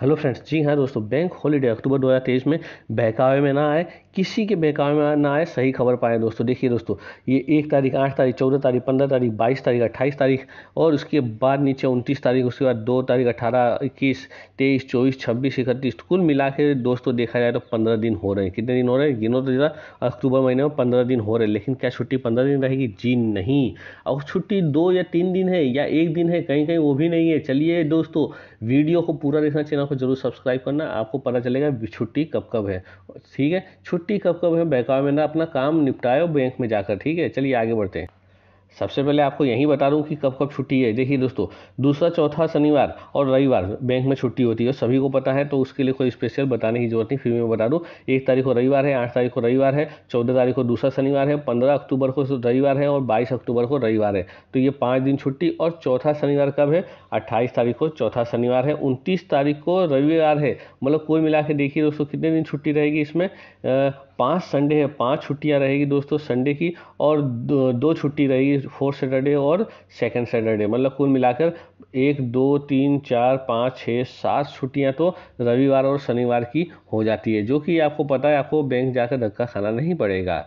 hello friends जी हाँ दोस्तों bank holiday अक्टूबर 2023 में बहकावे में ना आए किसी के बहकावे में ना आए सही खबर पाएँ दोस्तों देखिए दोस्तों ये एक तारीख आठ तारीख चौदह तारीख पंद्रह तारीख बाईस तारीख अट्ठाईस तारीख और उसके बाद नीचे उनतीस तारीख उसके बाद दो तारीख अठारह इक्कीस तेईस चौबीस छब्बीस इकतीस कुल मिला के दोस्तों देखा जाए तो पंद्रह दिन हो रहे हैं कितने दिन हो रहे हैं गिनो तो ज़रा अक्टूबर महीने में पंद्रह दिन हो रहे हैं लेकिन क्या छुट्टी पंद्रह दिन रहेगी जी नहीं और छुट्टी दो या तीन दिन है या एक दिन है कहीं कहीं वो भी नहीं है चलिए दोस्तों वीडियो को पूरा देखना चाहिए को जरूर सब्सक्राइब करना आपको पता चलेगा छुट्टी कब कब है ठीक है छुट्टी कब कब है बैकाव में ना अपना काम निपटाए बैंक में जाकर ठीक है चलिए आगे बढ़ते हैं सबसे पहले आपको यही बता दूं कि कब कब छुट्टी है देखिए दोस्तों दूसरा चौथा शनिवार और रविवार बैंक में छुट्टी होती है सभी को पता है तो उसके लिए कोई स्पेशल बताने की जरूरत नहीं फिर मैं बता दूँ एक तारीख को रविवार है आठ तारीख को रविवार है चौदह तारीख को दूसरा शनिवार है पंद्रह अक्टूबर को रविवार है और बाईस अक्टूबर को रविवार है तो ये पाँच दिन छुट्टी और चौथा शनिवार कब है अट्ठाईस तारीख को चौथा शनिवार है उनतीस तारीख को रविवार है मतलब कुल मिला के देखिए दोस्तों कितने दिन छुट्टी रहेगी इसमें पाँच संडे है पाँच छुट्टियाँ रहेगी दोस्तों संडे की और दो छुट्टी रहेगी फोर्थ सैटरडे और सेकेंड सैटरडे मतलब कुल मिलाकर एक दो तीन चार पाँच छः सात छुट्टियां तो रविवार और शनिवार की हो जाती है जो कि आपको पता है आपको बैंक जाकर धक्का खाना नहीं पड़ेगा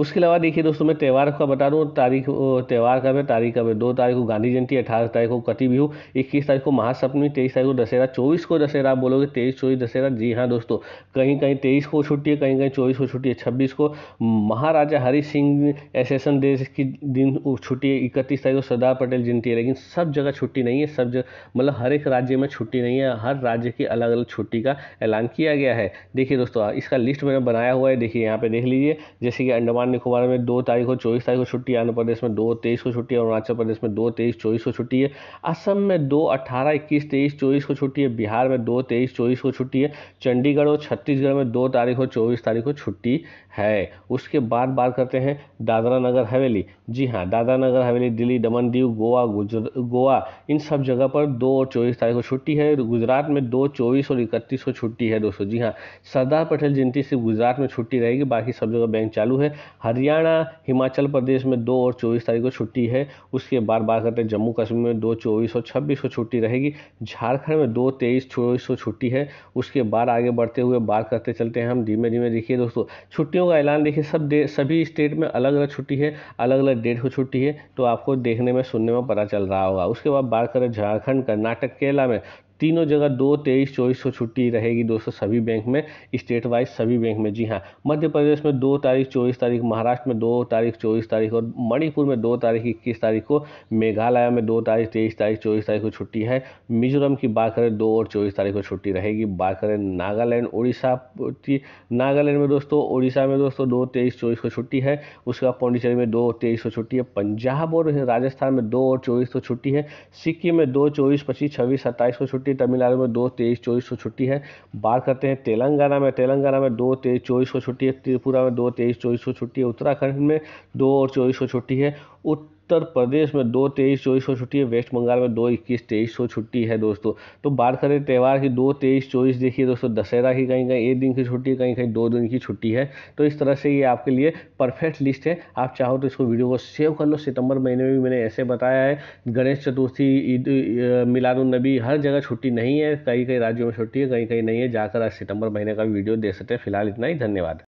उसके अलावा देखिए दोस्तों मैं त्यौहार का बता दूँ तारीख त्यौहार का भी तारीख का भी दो तारीख को गांधी जयंती अठारह तारीख को कति बिहू इक्कीस तारीख को महासप्तमी तेईस तारीख को दशहरा चौबीस को दशहरा आप बोलोगे तेईस चौबीस दशहरा जी हाँ दोस्तों कहीं कहीं तेईस को छुट्टी है कहीं कहीं चौबीस को छुट्टी है छब्बीस को महाराजा हरि सिंह एसेसन डे की दिन छुट्टी है इकतीस तारीख को सरदार पटेल जयंती है लेकिन सब जगह छुट्टी नहीं है सब जगह मतलब हर एक राज्य में छुट्टी नहीं है हर राज्य की अलग अलग छुट्टी का ऐलान किया गया है देखिए दोस्तों इसका लिस्ट मैंने बनाया हुआ है देखिए यहाँ पे देख लीजिए जैसे कि अंडमान अंडमान निकोबार में दो तारीख को चौबीस तारीख को छुट्टी आंध्र प्रदेश में दो तेईस को छुट्टी है अरुणाचल प्रदेश में दो तेईस चौबीस को छुट्टी है असम में दो अठारह इक्कीस तेईस चौबीस को छुट्टी है बिहार में दो तेईस चौबीस को छुट्टी है चंडीगढ़ और छत्तीसगढ़ में दो तारीख को चौबीस तारीख को छुट्टी है उसके बाद बात करते हैं दादरा नगर हवेली जी हाँ दादरा नगर हवेली दिल्ली दमन दीव गोवा गुजर गोवा इन सब जगह पर दो और चौबीस तारीख को छुट्टी है गुजरात में दो चौबीस और इकतीस को छुट्टी है दोस्तों जी हाँ सरदार पटेल जयंती से गुजरात में छुट्टी रहेगी बाकी सब जगह बैंक चालू है हरियाणा हिमाचल प्रदेश में दो और चौबीस तारीख को छुट्टी है उसके बाद बात करते हैं जम्मू कश्मीर में दो चौबीस और छब्बीस को छुट्टी रहेगी झारखंड में दो तेईस चौबीस को छुट्टी है उसके बाद आगे बढ़ते हुए बात करते चलते हैं हम धीमे धीमे देखिए दोस्तों छुट्टियों का ऐलान देखिए सब सभी स्टेट में अलग अलग छुट्टी है अलग अलग डेट को छुट्टी है तो आपको देखने में सुनने में पता चल रहा होगा उसके बाद बात करें झारखंड कर्नाटक केरला में तीनों जगह दो तेईस चौबीस को छुट्टी रहेगी दोस्तों सभी बैंक में स्टेट वाइज सभी बैंक में जी हाँ मध्य प्रदेश में दो तारीख चौबीस तारीख महाराष्ट्र में दो तारीख चौबीस तारीख और मणिपुर में दो तारीख इक्कीस तारीख को मेघालय में दो तारीख तेईस तारीख चौबीस तारीख को छुट्टी है मिजोरम की बात करें दो और चौबीस तारीख को छुट्टी रहेगी बात करें नागालैंड उड़ीसा की नागालैंड में दोस्तों उड़ीसा में दोस्तों दो तेईस चौबीस को छुट्टी है उसके बाद पौंडीचेरी में दो तेईस को छुट्टी है पंजाब और राजस्थान में दो और चौबीस को छुट्टी है सिक्किम में दो चौबीस पच्चीस छब्बीस सत्ताईस को छुट्टी छुट्टी तमिलनाडु में दो तेईस चौबीस को छुट्टी है बात करते हैं तेलंगाना में तेलंगाना में दो तेईस चौबीस को छुट्टी है त्रिपुरा में दो तेईस चौबीस को छुट्टी है उत्तराखंड में दो और चौबीस को छुट्टी है उत्तर प्रदेश में दो तेईस चौबीस को छुट्टी है वेस्ट बंगाल में दो इक्कीस तेईस को छुट्टी है दोस्तों तो बात करें त्यौहार की दो तेईस चौबीस देखिए दोस्तों दशहरा की कहीं कहीं एक दिन की छुट्टी कहीं कहीं दो दिन की छुट्टी है तो इस तरह से ये आपके लिए परफेक्ट लिस्ट है आप चाहो तो इसको वीडियो को सेव कर लो सितंबर महीने में भी मैंने ऐसे बताया है गणेश चतुर्थी ईद मिलादुलनबी हर जगह छुट्टी नहीं है कई कई राज्यों में छुट्टी है कहीं कहीं नहीं है जाकर आज सितंबर महीने का वीडियो देख सकते हैं फिलहाल इतना ही धन्यवाद